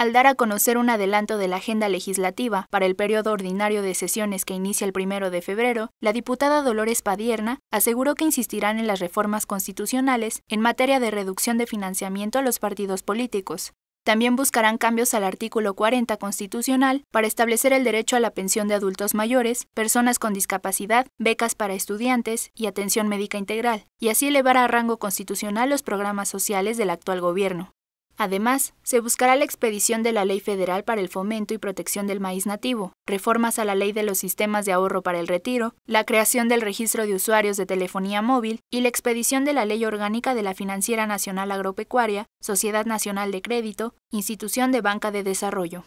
al dar a conocer un adelanto de la agenda legislativa para el periodo ordinario de sesiones que inicia el primero de febrero, la diputada Dolores Padierna aseguró que insistirán en las reformas constitucionales en materia de reducción de financiamiento a los partidos políticos. También buscarán cambios al artículo 40 constitucional para establecer el derecho a la pensión de adultos mayores, personas con discapacidad, becas para estudiantes y atención médica integral, y así elevar a rango constitucional los programas sociales del actual gobierno. Además, se buscará la expedición de la Ley Federal para el Fomento y Protección del Maíz Nativo, reformas a la Ley de los Sistemas de Ahorro para el Retiro, la creación del Registro de Usuarios de Telefonía Móvil y la expedición de la Ley Orgánica de la Financiera Nacional Agropecuaria, Sociedad Nacional de Crédito, Institución de Banca de Desarrollo.